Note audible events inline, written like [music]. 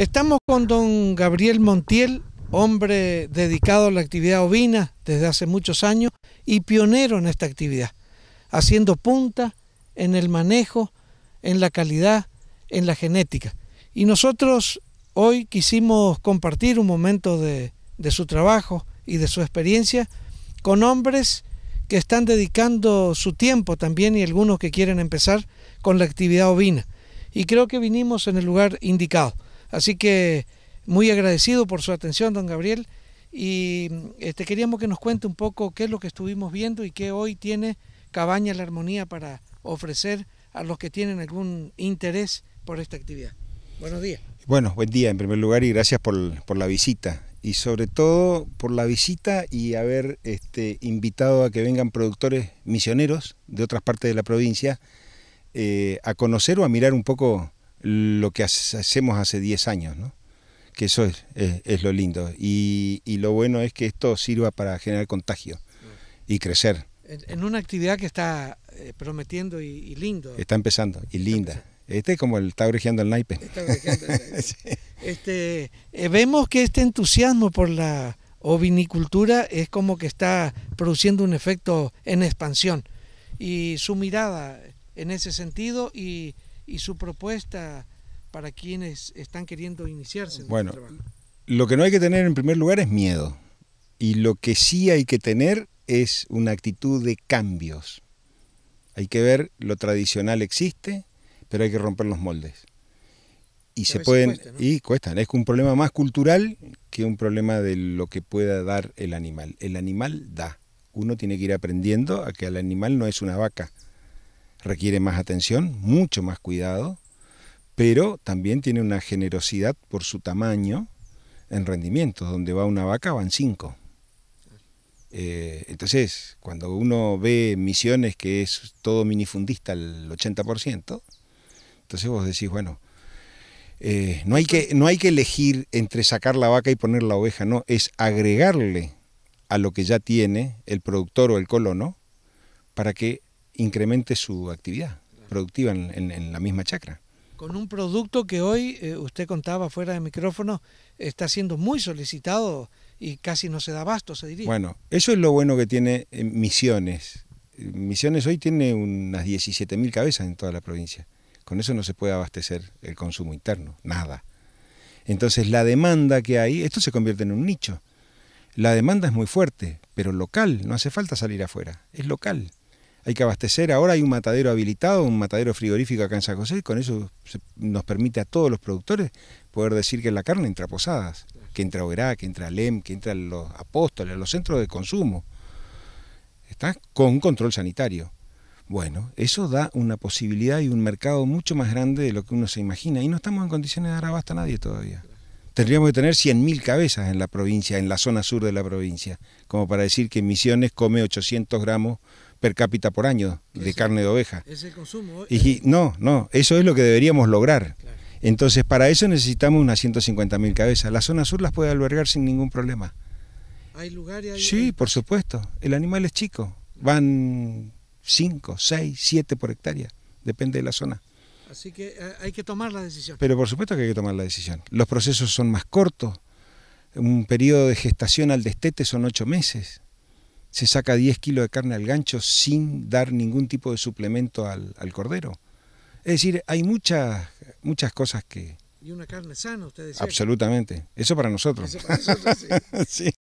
Estamos con don Gabriel Montiel, hombre dedicado a la actividad ovina desde hace muchos años y pionero en esta actividad, haciendo punta en el manejo, en la calidad, en la genética. Y nosotros hoy quisimos compartir un momento de, de su trabajo y de su experiencia con hombres que están dedicando su tiempo también y algunos que quieren empezar con la actividad ovina. Y creo que vinimos en el lugar indicado. Así que muy agradecido por su atención, don Gabriel, y este, queríamos que nos cuente un poco qué es lo que estuvimos viendo y qué hoy tiene Cabaña La Armonía para ofrecer a los que tienen algún interés por esta actividad. Buenos días. Bueno, buen día en primer lugar y gracias por, la visita y sobre todo por la visita y haber este, invitado a que vengan productores misioneros de otras partes de la provincia eh, a conocer o a mirar un poco lo que hacemos hace 10 años, que eso es, lo lindo. Y, lo bueno es que esto sirva para generar contagio y crecer. En una actividad que está eh, prometiendo y, lindo. Está empezando y linda. Este es como el está el naipe. [laughs] Este, eh, vemos que este entusiasmo por la ovinicultura es como que está produciendo un efecto en expansión. Y su mirada en ese sentido y y su propuesta para quienes están queriendo iniciarse. Este bueno, lo que no hay que tener en primer lugar es miedo y lo que sí hay que tener es una actitud de cambios. Hay que ver lo tradicional existe, pero hay que romper los moldes. Y se pueden y cuestan, es un problema más cultural que un problema de lo que pueda dar el animal. El animal da. Uno tiene que ir aprendiendo a que el animal no es una vaca requiere más atención, mucho más cuidado, pero también tiene una generosidad por su tamaño en rendimientos. Donde va una vaca van cinco. Eh, entonces, cuando uno ve misiones que es todo minifundista al 80%, entonces vos decís, bueno, eh, no, hay que, no hay que elegir entre sacar la vaca y poner la oveja, no, es agregarle a lo que ya tiene el productor o el colono para que incremente su actividad productiva en, la misma chacra. Con un producto que hoy, eh, usted contaba fuera de micrófono, está siendo muy solicitado y casi no se da abasto, se diría. Bueno, eso es lo bueno que tiene eh, Misiones. Misiones hoy tiene unas 17.000 cabezas en toda la provincia. Con eso no se puede abastecer el consumo interno, nada. Entonces la demanda que hay, esto se convierte en un nicho. La demanda es muy fuerte, pero local, no hace falta salir afuera, es local hay que abastecer. Ahora hay un matadero habilitado, un matadero frigorífico acá en San José, y con eso nos permite a todos los productores poder decir que la carne entra Posadas, que entra a que entra a Lem, que entra los apóstoles, los centros de consumo. Está con control sanitario. Bueno, eso da una posibilidad y un mercado mucho más grande de lo que uno se imagina. Y no estamos en condiciones de dar abasto a nadie todavía. Tendríamos que tener 100.000 cabezas en la provincia, en la zona sur de la provincia, como para decir que Misiones come 800 gramos per cápita por año de carne de oveja. Es el consumo. ¿eh? Y, no, no, eso es lo que deberíamos lograr. Entonces, para eso necesitamos unas 150.000 cabezas. La zona sur las puede albergar sin ningún problema. ¿Hay lugares? Hay... Sí, por supuesto. El animal es chico. Van 5, 6, 7 por hectárea. Depende de la zona. Así que eh, hay que tomar la decisión. Pero por supuesto que hay que tomar la decisión. Los procesos son más cortos. Un periodo de gestación al destete son 8 meses se saca 10 kilos de carne al gancho sin dar ningún tipo de suplemento al, cordero. Es decir, hay muchas, muchas cosas que... Y una carne sana, ustedes Absolutamente. Eso para nosotros. Eso para sí. [laughs] sí.